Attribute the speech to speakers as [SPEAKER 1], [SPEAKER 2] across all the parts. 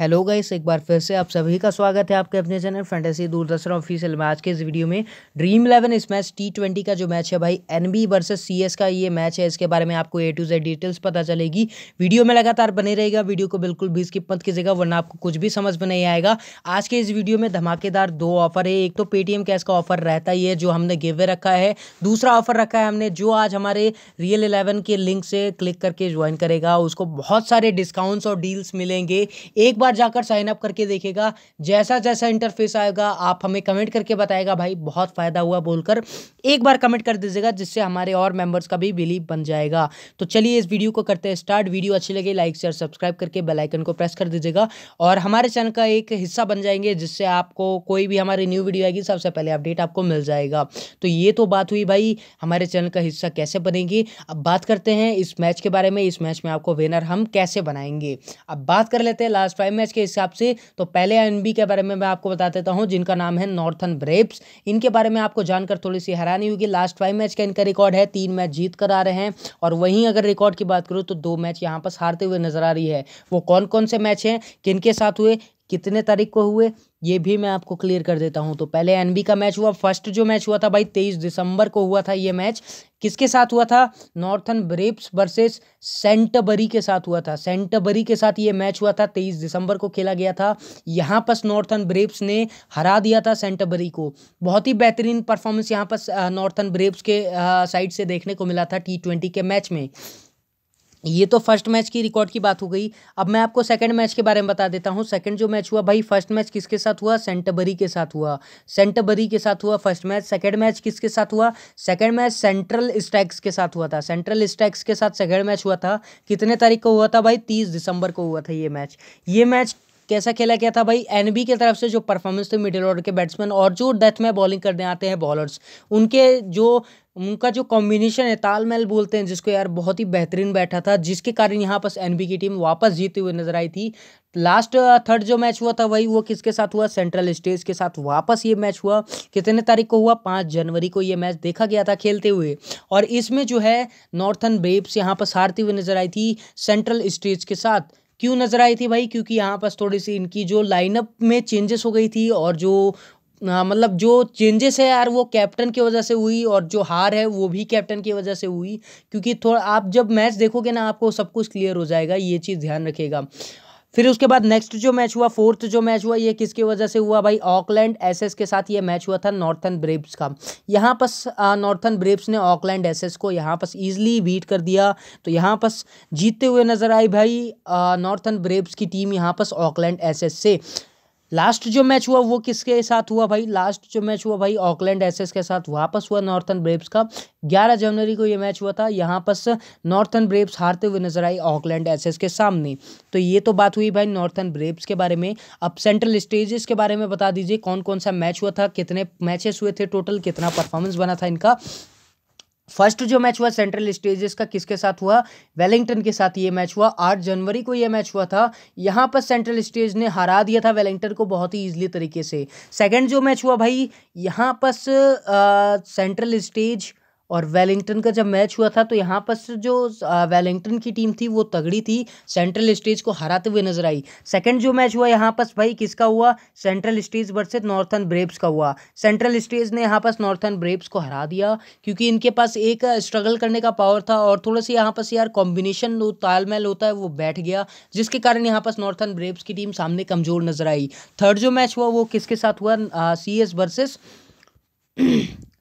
[SPEAKER 1] hello guys एक बार फिर से आप सभी का स्वागत है आपके अपने चैनल फैंटेसी दूरदर्शन ऑफिशियल में आज के इस वीडियो में ड्रीम इलेवन इस मैच टी ट्वेंटी का जो मैच है भाई एनबी वर्सेस सीएस का ये मैच है इसके बारे में आपको ए टू जेड डिटेल्स पता चलेगी वीडियो में लगातार बने रहेगा वीडियो को बिल्कुल भी स्किप मत कीजिएगा वरना आपको कुछ भी समझ में नहीं आएगा आज के इस वीडियो में धमाकेदार दो ऑफर है एक तो पेटीएम कैश का ऑफर रहता ही है जो हमने गिवे रखा है दूसरा ऑफर रखा है हमने जो आज हमारे रियल इलेवन के लिंक से क्लिक करके ज्वाइन करेगा उसको बहुत सारे डिस्काउंट्स और डील्स मिलेंगे एक बार बार जाकर साइन अप करके देखेगा जैसा जैसा इंटरफेस आएगा आप हमें कमेंट करके बताएगा भाई बहुत फ़ायदा हुआ बोलकर एक बार कमेंट कर दीजिएगा जिससे हमारे और मेंबर्स का भी बिलीव बन जाएगा तो चलिए इस वीडियो को करते हैं स्टार्ट वीडियो अच्छी लगे लाइक शेयर सब्सक्राइब करके बेलाइकन को प्रेस कर दीजिएगा और हमारे चैनल का एक हिस्सा बन जाएंगे जिससे आपको कोई भी हमारी न्यू वीडियो आएगी सबसे पहले अपडेट आपको मिल जाएगा तो ये तो बात हुई भाई हमारे चैनल का हिस्सा कैसे बनेगी अब बात करते हैं इस मैच के बारे में इस मैच में आपको विनर हम कैसे बनाएंगे अब बात कर लेते हैं लास्ट टाइम एमएच के हिसाब से तो पहले एनबी के बारे में मैं आपको बता देता हूं जिनका नाम है नॉर्थन ब्रेब्स इनके बारे में आपको जानकर थोड़ी सी हैरानी होगी लास्ट फाइव मैच का इनका रिकॉर्ड है तीन मैच जीत कर आ रहे हैं और वहीं अगर रिकॉर्ड की बात करूँ तो दो मैच यहाँ पर हारते हुए नजर आ रही है वो कौन कौन से मैच हैं किन साथ हुए कितने तारीख को हुए ये भी मैं आपको क्लियर कर देता हूँ तो पहले एनबी का मैच हुआ फर्स्ट जो मैच हुआ था भाई तेईस दिसंबर को हुआ था ये मैच किसके साथ हुआ था नॉर्थन ब्रेप्स वर्सेस सेंटबरी के साथ हुआ था सेंटबरी के साथ ये मैच हुआ था तेईस दिसंबर को खेला गया था यहाँ पर नॉर्थन ब्रेप्स ने हरा दिया था सेंटबरी को बहुत ही बेहतरीन परफॉर्मेंस यहाँ पर नॉर्थन ब्रेप्स के साइड से देखने को मिला था टी ट्वेंटी के मैच में ये तो फर्स्ट मैच की रिकॉर्ड की बात हो गई अब मैं आपको सेकंड मैच के बारे में बता देता हूँ सेकंड जो मैच हुआ भाई फर्स्ट मैच किसके साथ हुआ सेंटबरी के साथ हुआ सेंटबरी के साथ हुआ फर्स्ट मैच सेकंड मैच किसके साथ हुआ सेकंड मैच सेंट्रल स्टैक्स के साथ हुआ था सेंट्रल स्टैक्स के साथ सेकंड मैच हुआ था कितने तारीख को हुआ था भाई तीस दिसंबर को हुआ था ये मैच ये मैच कैसा खेला गया था भाई एनबी की तरफ से जो परफॉर्मेंस थी मिडिल ऑर्डर के बैट्समैन और जो डेथ में बॉलिंग करने आते हैं बॉलर्स उनके जो उनका जो कॉम्बिनेशन है तालमेल बोलते हैं जिसको यार बहुत ही बेहतरीन बैठा था जिसके कारण यहाँ पर एनबी की टीम वापस जीती हुई नजर आई थी लास्ट थर्ड uh, जो मैच हुआ था वही वो किसके साथ हुआ सेंट्रल स्टेज के साथ वापस ये मैच हुआ कितने तारीख को हुआ पाँच जनवरी को ये मैच देखा गया था खेलते हुए और इसमें जो है नॉर्थन बेब्स यहाँ पर हारती हुई नजर आई थी सेंट्रल स्टेज के साथ क्यों नज़र आई थी भाई क्योंकि यहाँ पर थोड़ी सी इनकी जो लाइनअप में चेंजेस हो गई थी और जो हाँ, मतलब जो चेंजेस है यार वो कैप्टन की वजह से हुई और जो हार है वो भी कैप्टन की वजह से हुई क्योंकि थोड़ा आप जब मैच देखोगे ना आपको सब कुछ क्लियर हो जाएगा ये चीज़ ध्यान रखिएगा फिर उसके बाद नेक्स्ट जो मैच हुआ फोर्थ जो मैच हुआ ये किसकी वजह से हुआ भाई ऑकलैंड एसएस के साथ ये मैच हुआ था नॉर्थन ब्रेब्स का यहाँ पर नॉर्थन ब्रेब्स ने ऑकलैंड एसएस को यहाँ पर ईजिली बीट कर दिया तो यहाँ पर जीतते हुए नजर आई भाई नॉर्थन ब्रेब्स की टीम यहाँ पर ऑकलैंड एस से लास्ट जो मैच हुआ वो किसके साथ हुआ भाई लास्ट जो मैच हुआ भाई ऑकलैंड एसेस के साथ वापस हुआ नॉर्थन ब्रेव्स का 11 जनवरी को ये मैच हुआ था यहाँ पर नॉर्थन ब्रेव्स हारते हुए नजर आई ऑकलैंड एसेस के सामने तो ये तो बात हुई भाई नॉर्थन ब्रेव्स के बारे में अब सेंट्रल स्टेजेस के बारे में बता दीजिए कौन कौन सा मैच हुआ था कितने मैचेस हुए थे टोटल कितना परफॉर्मेंस बना था इनका फर्स्ट जो मैच हुआ सेंट्रल स्टेजेस का किसके साथ हुआ वेलिंगटन के साथ ये मैच हुआ आठ जनवरी को ये मैच हुआ था यहाँ पर सेंट्रल स्टेज ने हरा दिया था वेलिंगटन को बहुत ही ईजिली तरीके से सेकंड जो मैच हुआ भाई यहाँ पर सेंट्रल स्टेज और वेलिंगटन का जब मैच हुआ था तो यहाँ पर जो वेलिंगटन की टीम थी वो तगड़ी थी सेंट्रल स्टेज को हराते हुए नजर आई सेकंड जो मैच हुआ यहाँ पर भाई किसका हुआ Central Stags versus Northern Brave का हुआ सेंट्रल स्टेज ने यहाँ पर नॉर्थन ब्रेब्स को हरा दिया क्योंकि इनके पास एक स्ट्रगल करने का पावर था और थोड़ा सा यहाँ पर यार कॉम्बिनेशन तालमेल होता है वो बैठ गया जिसके कारण यहाँ पर नॉर्थन ब्रेब्स की टीम सामने कमजोर नजर आई थर्ड जो मैच हुआ वो किसके साथ हुआ C S versus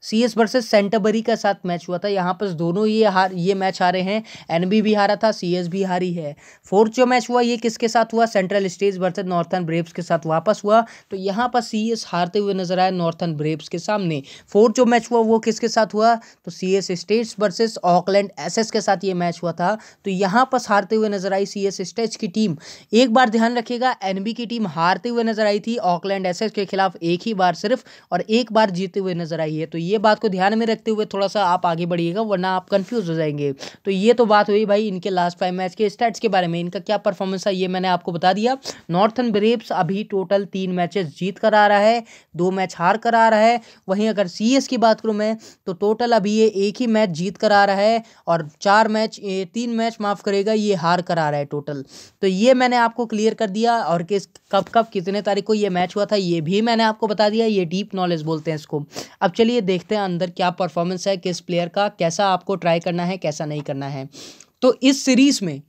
[SPEAKER 1] C S versus Canterbury का साथ मैच हुआ था यहाँ पर दोनों ये हार ये मैच हारे हैं एन बी भी हारा था सी एस भी हारी है फोर्थ जो मैच हुआ ये किसके साथ हुआ Central Stags versus Northern Brave के साथ वापस हुआ तो यहाँ पर सी एस हारते हुए नजर आए नॉर्थन ब्रेव्स के सामने फोर्थ जो मैच हुआ वो किसके साथ हुआ तो C S Stags versus Auckland Aces एस के साथ ये मैच हुआ था तो यहाँ पर हारते हुए नजर आई सी एस स्टेट्स की टीम एक बार ध्यान रखिएगा एन बी की टीम हारते हुए नजर आई थी ऑकलैंड एस एस के खिलाफ एक ही बार सिर्फ और एक बार जीते हुए नजर आई है तो ये बात को ध्यान में रखते हुए थोड़ा सा आप आगे बढ़िएगा वरना आप कन्फ्यूज़ हो जाएंगे तो ये तो बात हुई भाई इनके लास्ट फाइव मैच के स्टैट्स के बारे में इनका क्या परफॉर्मेंस है ये मैंने आपको बता दिया नॉर्थन ब्रेब्स अभी टोटल तीन मैचेस जीत कर आ रहा है दो मैच हार कर आ रहा है वहीं अगर सी की बात करूँ मैं तो टोटल अभी ये एक ही मैच जीत कर आ रहा है और चार मैच तीन मैच माफ़ करेगा ये हार कर आ रहा है टोटल तो ये मैंने आपको क्लियर कर दिया और किस कब कब कितने तारीख को ये मैच हुआ था ये भी मैंने आपको बता दिया ये डीप नॉलेज बोलते हैं इसको अब चलिए देख देखते हैं अंदर क्या परफॉर्मेंस है किस प्लेयर का कैसा आपको ट्राई करना है कैसा नहीं करना है तो इस सीरीज़ में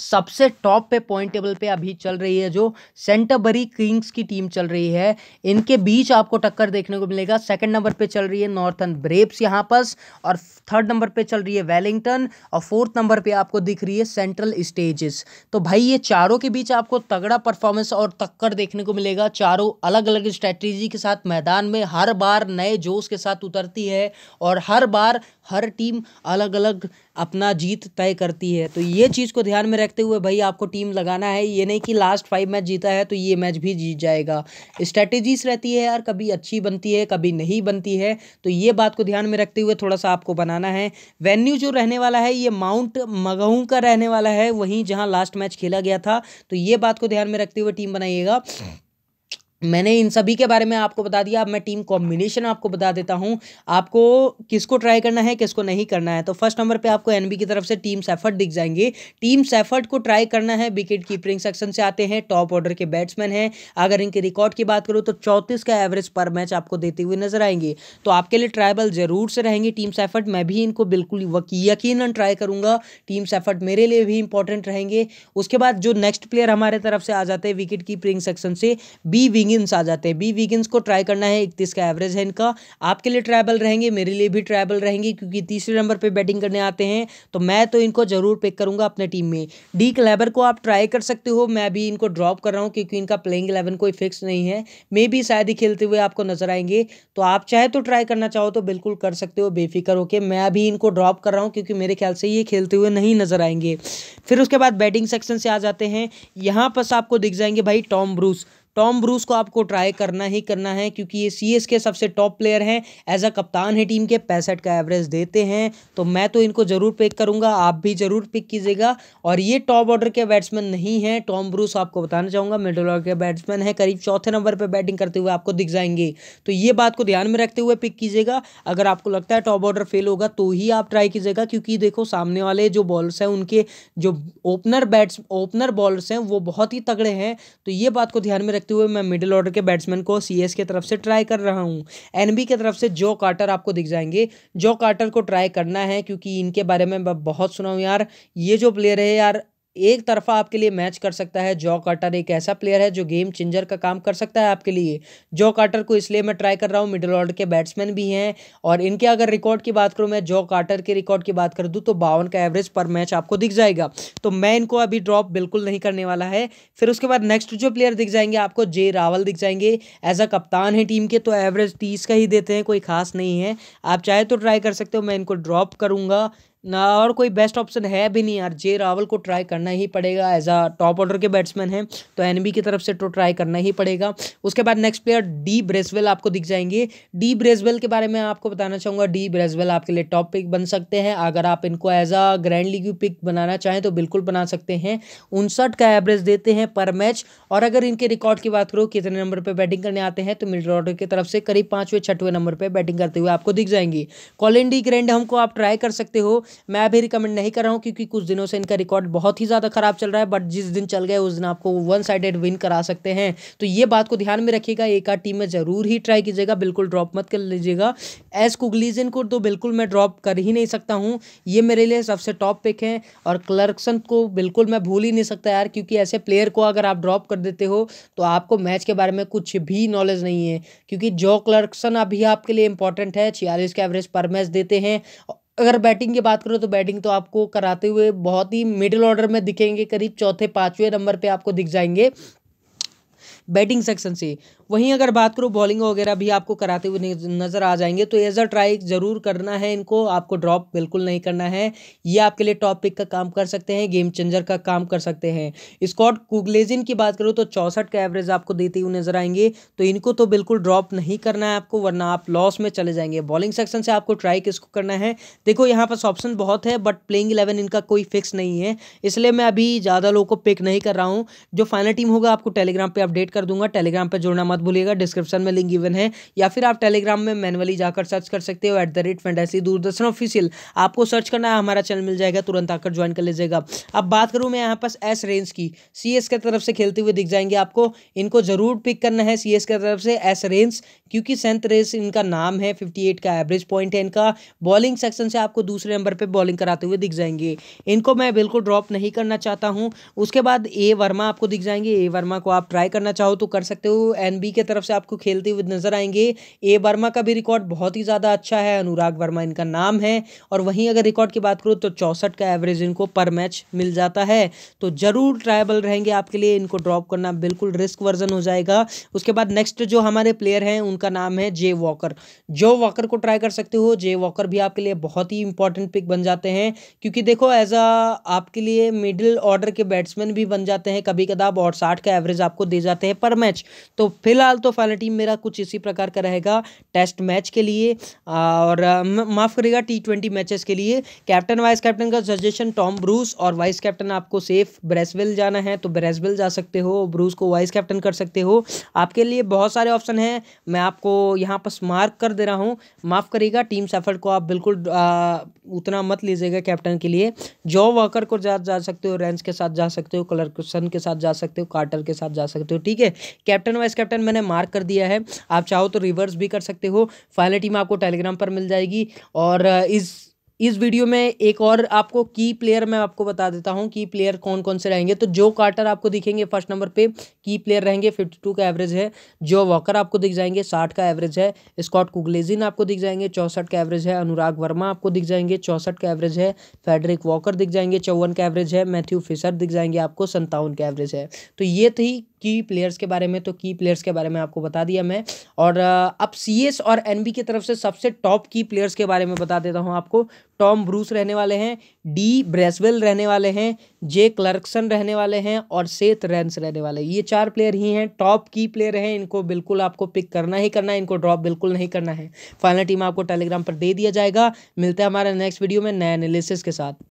[SPEAKER 1] सबसे टॉप पे पॉइंट टेबल पे अभी चल रही है जो सेंटरबरी किंग्स की टीम चल रही है इनके बीच आपको टक्कर देखने को मिलेगा सेकंड नंबर पे चल रही है नॉर्थन ब्रेव्स यहाँ पर और थर्ड नंबर पे चल रही है वेलिंगटन और फोर्थ नंबर पे आपको दिख रही है सेंट्रल स्टेजेस तो भाई ये चारों के बीच आपको तगड़ा परफॉर्मेंस और टक्कर देखने को मिलेगा चारों अलग अलग स्ट्रैटेजी के साथ मैदान में हर बार नए जोश के साथ उतरती है और हर बार हर टीम अलग अलग अपना जीत तय करती है तो ये चीज़ को ध्यान में रखते हुए भाई आपको टीम लगाना है ये नहीं कि लास्ट फाइव मैच जीता है तो ये मैच भी जीत जाएगा स्ट्रेटेजीज रहती है यार कभी अच्छी बनती है कभी नहीं बनती है तो ये बात को ध्यान में रखते हुए थोड़ा सा आपको बनाना है वेन्यू जो रहने वाला है ये माउंट मगहू का रहने वाला है वहीं जहाँ लास्ट मैच खेला गया था तो ये बात को ध्यान में रखते हुए टीम बनाइएगा मैंने इन सभी के बारे में आपको बता दिया अब मैं टीम कॉम्बिनेशन आपको बता देता हूं आपको किसको ट्राई करना है किसको नहीं करना है तो फर्स्ट नंबर पे आपको एनबी की तरफ से टीम सेफर्ट दिख जाएंगे टीम सेफर्ट को ट्राई करना है विकेट कीपरिंग सेक्शन से आते हैं टॉप ऑर्डर के बैट्समैन हैं अगर इनके रिकॉर्ड की बात करूँ तो चौंतीस का एवरेज पर मैच आपको देते हुए नजर आएंगे तो आपके लिए ट्राइबल जरूर से रहेंगे टीम सेफर्ट मैं भी इनको बिल्कुल यकीन ट्राई करूँगा टीम सेफर्ट मेरे लिए भी इंपॉर्टेंट रहेंगे उसके बाद जो नेक्स्ट प्लेयर हमारे तरफ से आ जाते हैं विकेट कीपरिंग सेक्शन से बी विंग वीगन्स आ जाते हैं बी वीगन्स को ट्राई करना है इकतीस का एवरेज है इनका आपके लिए ट्राइबल रहेंगे मेरे लिए भी ट्राइबल रहेंगे क्योंकि तीसरे नंबर पर बैटिंग करने आते हैं तो मैं तो इनको ज़रूर पिक करूंगा अपने टीम में डी क्लेबर को आप ट्राई कर सकते हो मैं भी इनको ड्रॉप कर रहा हूँ क्योंकि इनका प्लेइंग इलेवन कोई फिक्स नहीं है मे भी शायद ही खेलते हुए आपको नजर आएंगे तो आप चाहे तो ट्राई करना चाहो तो बिल्कुल कर सकते हो बेफिक्र होकर मैं भी इनको ड्रॉप कर रहा हूँ क्योंकि मेरे ख्याल से ये खेलते हुए नहीं नजर आएंगे फिर उसके बाद बैटिंग सेक्शन से आ जाते हैं यहाँ पर आपको दिख जाएंगे भाई टॉम ब्रूस टॉम ब्रूस को आपको ट्राई करना ही करना है क्योंकि ये सी के सबसे टॉप प्लेयर हैं एज अ कप्तान है टीम के पैंसठ का एवरेज देते हैं तो मैं तो इनको ज़रूर पिक करूंगा आप भी ज़रूर पिक कीजिएगा और ये टॉप ऑर्डर के बैट्समैन नहीं हैं टॉम ब्रूस आपको बताना चाहूँगा मिडल ऑर्डर के बैट्समैन हैं करीब चौथे नंबर पर बैटिंग करते हुए आपको दिख जाएंगे तो ये बात को ध्यान में रखते हुए पिक कीजिएगा अगर आपको लगता है टॉप ऑर्डर फेल होगा तो ही आप ट्राई कीजिएगा क्योंकि देखो सामने वाले जो बॉलर्स हैं उनके जो ओपनर बैट्स ओपनर बॉलर्स हैं वो बहुत ही तगड़े हैं तो ये बात को ध्यान में रख देखते हुए मैं मिडिल ऑर्डर के बैट्समैन को सी एस की तरफ से ट्राई कर रहा हूँ एन बी की तरफ से जो कार्टर आपको दिख जाएंगे जो कार्टर को ट्राई करना है क्योंकि इनके बारे में बहुत सुना हूँ यार ये जो प्लेयर है यार एक तरफा आपके लिए मैच कर सकता है जॉ कार्टर एक ऐसा प्लेयर है जो गेम चेंजर का काम कर सकता है आपके लिए जॉ कार्टर को इसलिए मैं ट्राई कर रहा हूँ मिडिल ऑर्डर के बैट्समैन भी हैं और इनके अगर रिकॉर्ड की बात करूँ मैं जॉ कार्टर के रिकॉर्ड की बात कर दूँ तो बावन का एवरेज पर मैच आपको दिख जाएगा तो मैं इनको अभी ड्रॉप बिल्कुल नहीं करने वाला है फिर उसके बाद नेक्स्ट जो प्लेयर दिख जाएंगे आपको जे रावल दिख जाएंगे एज अ कप्तान है टीम के तो एवरेज तीस का ही देते हैं कोई खास नहीं है आप चाहे तो ट्राई कर सकते हो मैं इनको ड्रॉप करूँगा ना और कोई बेस्ट ऑप्शन है भी नहीं यार जे रावल को ट्राई करना ही पड़ेगा एज अ टॉप ऑर्डर के बैट्समैन हैं तो एनबी की तरफ से तो ट्राई करना ही पड़ेगा उसके बाद नेक्स्ट प्लेयर डी ब्रेसवेल आपको दिख जाएंगे डी ब्रेसवेल के बारे में आपको बताना चाहूँगा डी ब्रेसवेल आपके लिए टॉप पिक बन सकते हैं अगर आप इनको as a grand league pick बनाना चाहें तो बिल्कुल बना सकते हैं उनसठ का एवरेज देते हैं पर मैच और अगर इनके रिकॉर्ड की बात करो कितने नंबर पर बैटिंग करने आते हैं तो मिडल ऑर्डर की तरफ से करीब पाँचवें छठवें नंबर पर बैटिंग करते हुए आपको दिख जाएंगी कॉलिन डी ग्रैंड हमको आप ट्राई कर सकते हो मैं भी रिकमेंड नहीं कर रहा हूँ क्योंकि कुछ दिनों से इनका रिकॉर्ड बहुत ही ज़्यादा ख़राब चल रहा है बट जिस दिन चल गए उस दिन आपको वन साइडेड विन करा सकते हैं तो ये बात को ध्यान में रखिएगा एक आध टीम में ज़रूर ही ट्राई कीजिएगा बिल्कुल ड्रॉप मत कर लीजिएगा एस कुगलीजन को तो बिल्कुल मैं ड्रॉप कर ही नहीं सकता हूँ ये मेरे लिए सबसे टॉप पिक है और क्लर्कसन को बिल्कुल मैं भूल ही नहीं सकता यार क्योंकि ऐसे प्लेयर को अगर आप ड्रॉप कर देते हो तो आपको मैच के बारे में कुछ भी नॉलेज नहीं है क्योंकि जो क्लर्कसन अभी आपके लिए इंपॉर्टेंट है छियालीस के एवरेज पर मैच देते हैं अगर बैटिंग की बात करो तो बैटिंग तो आपको कराते हुए बहुत ही मिडिल ऑर्डर में दिखेंगे करीब चौथे पाँचवें नंबर पे आपको दिख जाएंगे बैटिंग सेक्शन से वहीं अगर बात करो बॉलिंग वगैरह भी आपको कराते हुए नज़र आ जाएंगे तो एज अ ट्राई ज़रूर करना है इनको आपको ड्रॉप बिल्कुल नहीं करना है ये आपके लिए टॉप पिक का काम कर सकते हैं गेम चेंजर का काम कर सकते हैं स्कॉट कुगलेजिन की बात करूँ तो चौंसठ का एवरेज आपको देते हुए नजर आएंगे तो इनको तो बिल्कुल ड्रॉप नहीं करना है आपको वरना आप लॉस में चले जाएंगे बॉलिंग सेक्शन से आपको ट्राई किसको करना है देखो यहाँ पास ऑप्शन बहुत है बट प्लेइंग इलेवन इनका कोई फिक्स नहीं है इसलिए मैं अभी ज़्यादा लोगों को पिक नहीं कर रहा हूँ जो फाइनल टीम होगा आपको टेलीग्राम पर अपडेट कर दूंगा टेलीग्राम पर जुड़ना मत भूलिएगा डिस्क्रिप्शन में लिंक इवन है या फिर आप टेलीग्राम में मैनुअली जाकर सर्च कर सकते हो एट द दूरदर्शन ऑफिशियल आपको सर्च करना है हमारा चैनल मिल जाएगा तुरंत आकर ज्वाइन कर लीजिएगा अब बात करूँ मैं यहाँ पास एस रेंज की सी एस की तरफ से खेलते हुए दिख जाएंगे आपको इनको ज़रूर पिक करना है सी एस की तरफ से एस रेंज क्योंकि सेंत रेस इनका नाम है फिफ्टी एट का एवरेज पॉइंट है इनका बॉलिंग सेक्शन से आपको दूसरे नंबर पर बॉलिंग कराते हुए दिख जाएंगे इनको मैं बिल्कुल ड्रॉप नहीं करना चाहता हूँ उसके बाद ए वर्मा आपको दिख जाएंगे ए वर्मा को आप ट्राई करना चाहो चाहो तो कर सकते हो एन की तरफ से आपको खेलते हुए नजर आएंगे ए वर्मा का भी रिकॉर्ड बहुत ही ज़्यादा अच्छा है अनुराग वर्मा इनका नाम है और वहीं अगर रिकॉर्ड की बात करो तो चौंसठ का एवरेज इनको पर मैच मिल जाता है तो ज़रूर ट्राइबल रहेंगे आपके लिए इनको ड्रॉप करना बिल्कुल रिस्क वर्जन हो जाएगा उसके बाद नेक्स्ट जो हमारे प्लेयर हैं उनका नाम है जे वॉकर जो वॉकर को ट्राई कर सकते हो जे वॉकर भी आपके लिए बहुत ही इंपॉर्टेंट पिक बन जाते हैं क्योंकि देखो एज अ आपके लिए मिडिल ऑर्डर के बैट्समैन भी बन जाते हैं कभी कदाब और साठ का एवरेज आपको दे जाते हैं है पर मैच तो फिलहाल तो फाइनल टीम मेरा कुछ इसी प्रकार का रहेगा टेस्ट मैच के लिए और माफ़ करेगा टी ट्वेंटी मैचेस के लिए कैप्टन वाइस कैप्टन का सजेशन टॉम ब्रूस और वाइस कैप्टन आपको सेफ ब्रेसविल जाना है तो ब्रेसविल जा सकते हो ब्रूस को वाइस कैप्टन कर सकते हो आपके लिए बहुत सारे ऑप्शन हैं मैं आपको यहाँ पर मार्क कर दे रहा हूँ माफ़ करेगा टीम सफर को आप बिल्कुल उतना मत लीजिएगा कैप्टन के लिए जॉ वॉकर को जा, जा सकते हो रेंज के साथ जा सकते हो कलरसन के साथ जा सकते हो कार्टर के साथ जा सकते हो ठीक है है कैप्टन वाइस कैप्टन मैंने मार्क कर दिया है आप चाहो तो रिवर्स भी कर सकते हो फाइनल टीम आपको टेलीग्राम पर मिल जाएगी और uh, इस इस वीडियो में एक और आपको की प्लेयर मैं आपको बता देता हूं की प्लेयर कौन कौन से रहेंगे तो जो कार्टर आपको दिखेंगे फर्स्ट नंबर पे की प्लेयर रहेंगे फिफ्टी टू का एवरेज है जो वॉकर आपको दिख जाएंगे साठ का एवरेज है स्कॉट कुगलेजिन आपको दिख जाएंगे चौंसठ का एवरेज है अनुराग वर्मा आपको दिख जाएंगे चौंसठ का एवरेज है फेडरिक वॉकर दिख जाएंगे चौवन का एवरेज है मैथ्यू फिशर दिख जाएंगे आपको संतावन का एवरेज है तो ये थी की प्लेयर्स के बारे में तो की प्लेयर्स के बारे में आपको बता दिया मैं और अब सी और एन की तरफ से सबसे टॉप की प्लेयर्स के बारे में बता देता हूँ आपको टॉम ब्रूस रहने वाले हैं डी ब्रेसवेल रहने वाले हैं जे क्लर्कसन रहने वाले हैं और सेथ रेंस रहने वाले हैं ये चार प्लेयर ही हैं टॉप की प्लेयर हैं इनको बिल्कुल आपको पिक करना ही करना है इनको ड्रॉप बिल्कुल नहीं करना है फाइनल टीम आपको टेलीग्राम पर दे दिया जाएगा मिलता है हमारे नेक्स्ट वीडियो में नया एनालिसिस के साथ